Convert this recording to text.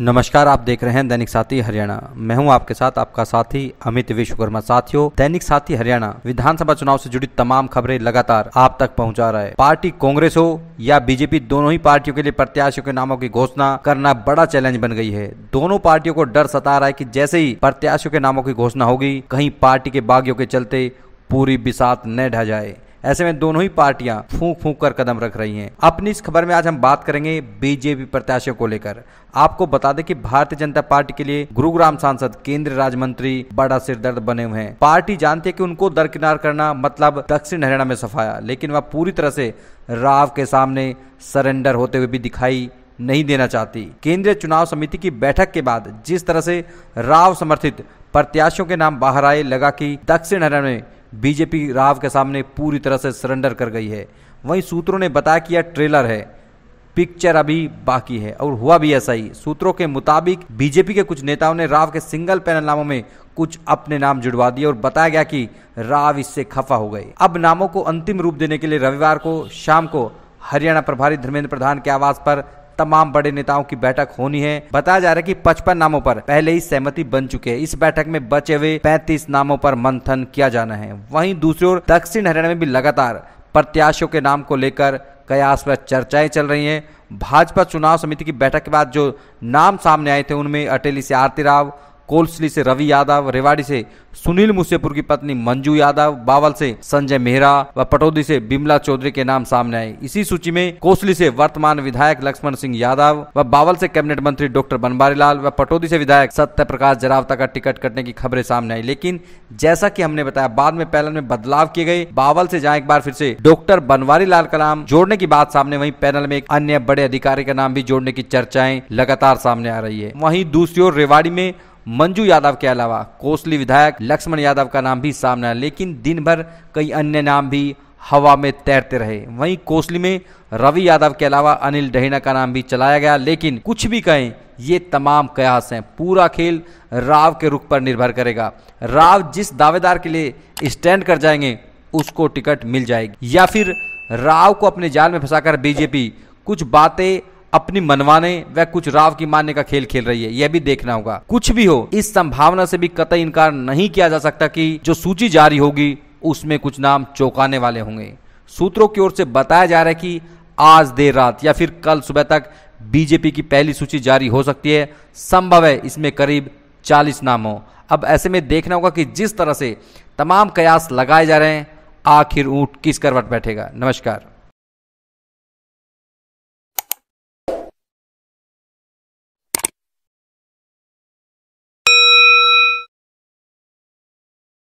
नमस्कार आप देख रहे हैं दैनिक साथी हरियाणा मैं हूं आपके साथ आपका साथी अमित विश्वकर्मा साथियों दैनिक साथी हरियाणा विधानसभा चुनाव से जुड़ी तमाम खबरें लगातार आप तक पहुंचा रहा है पार्टी कांग्रेस हो या बीजेपी दोनों ही पार्टियों के लिए प्रत्याशियों के नामों की घोषणा करना बड़ा चैलेंज बन गई है दोनों पार्टियों को डर सता रहा है की जैसे ही प्रत्याशियों के नामों की घोषणा होगी कहीं पार्टी के बागियों के चलते पूरी बिसात न ढह जाए ऐसे में दोनों ही पार्टियां फूंक फूंक कर कदम रख रही हैं अपनी इस खबर में आज हम बात करेंगे बीजेपी प्रत्याशियों को लेकर आपको बता दें कि भारतीय जनता पार्टी के लिए गुरुग्राम सांसद केंद्रीय राज्य मंत्री बड़ा सिरदर्द बने हुए हैं पार्टी जानती है कि उनको दरकिनार करना मतलब दक्षिण हरियाणा में सफाया लेकिन वह पूरी तरह से राव के सामने सरेंडर होते हुए भी दिखाई नहीं देना चाहती केंद्रीय चुनाव समिति की बैठक के बाद जिस तरह से राव समर्थित प्रत्याशियों के नाम बाहर आए लगा कि दक्षिण हरियाणा में बीजेपी राव के सामने पूरी तरह से सरेंडर कर गई है वहीं सूत्रों ने बताया कि यह ट्रेलर है पिक्चर अभी बाकी है और हुआ भी ऐसा ही सूत्रों के मुताबिक बीजेपी के कुछ नेताओं ने राव के सिंगल पैनल नामों में कुछ अपने नाम जुड़वा दिए और बताया गया कि राव इससे खफा हो गए अब नामों को अंतिम रूप देने के लिए रविवार को शाम को हरियाणा प्रभारी धर्मेंद्र प्रधान के आवास पर तमाम बड़े नेताओं की बैठक होनी है बताया जा रहा है की पचपन नामों पर पहले ही सहमति बन चुके हैं इस बैठक में बचे हुए पैंतीस नामों पर मंथन किया जाना है वहीं दूसरी ओर दक्षिण हरियाणा में भी लगातार प्रत्याशियों के नाम को लेकर कयास पर चर्चाएं चल रही हैं भाजपा चुनाव समिति की बैठक के बाद जो नाम सामने आए थे उनमें अटेली से आरती राव कोलसली से रवि यादव रेवाड़ी से सुनील मुसेपुर की पत्नी मंजू यादव बावल से संजय मेहरा व पटौदी से बिमला चौधरी के नाम सामने आए इसी सूची में कोसली से वर्तमान विधायक लक्ष्मण सिंह यादव व बावल से कैबिनेट मंत्री डॉक्टर बनवारी लाल व पटौदी से विधायक सत्य प्रकाश जरावता का टिकट कटने की खबरें सामने आई लेकिन जैसा की हमने बताया बाद में पैनल में बदलाव किए गए बावल से जहाँ एक बार फिर से डॉक्टर बनवारी लाल का नाम जोड़ने की बात सामने वही पैनल में एक अन्य बड़े अधिकारी का नाम भी जोड़ने की चर्चाएं लगातार सामने आ रही है वही दूसरी ओर रेवाड़ी में मंजू यादव के अलावा कोसली विधायक लक्ष्मण यादव का नाम भी सामने आया लेकिन दिन भर कई अन्य नाम भी हवा में तैरते रहे वहीं कोसली में रवि यादव के अलावा अनिल डहेना का नाम भी चलाया गया लेकिन कुछ भी कहें ये तमाम कयास हैं पूरा खेल राव के रुख पर निर्भर करेगा राव जिस दावेदार के लिए स्टैंड कर जाएंगे उसको टिकट मिल जाएगी या फिर राव को अपने जाल में फंसाकर बीजेपी कुछ बातें अपनी मनवाने व कुछ राव की मानने का खेल खेल रही है यह भी देखना होगा कुछ भी हो इस संभावना से भी कतई इनकार नहीं किया जा सकता कि जो सूची जारी होगी उसमें कुछ नाम चौंकाने वाले होंगे सूत्रों की ओर से बताया जा रहा है कि आज देर रात या फिर कल सुबह तक बीजेपी की पहली सूची जारी हो सकती है संभव है इसमें करीब 40 नाम हो अब ऐसे में देखना होगा कि जिस तरह से तमाम कयास लगाए जा रहे हैं आखिर ऊँट किस करवट बैठेगा नमस्कार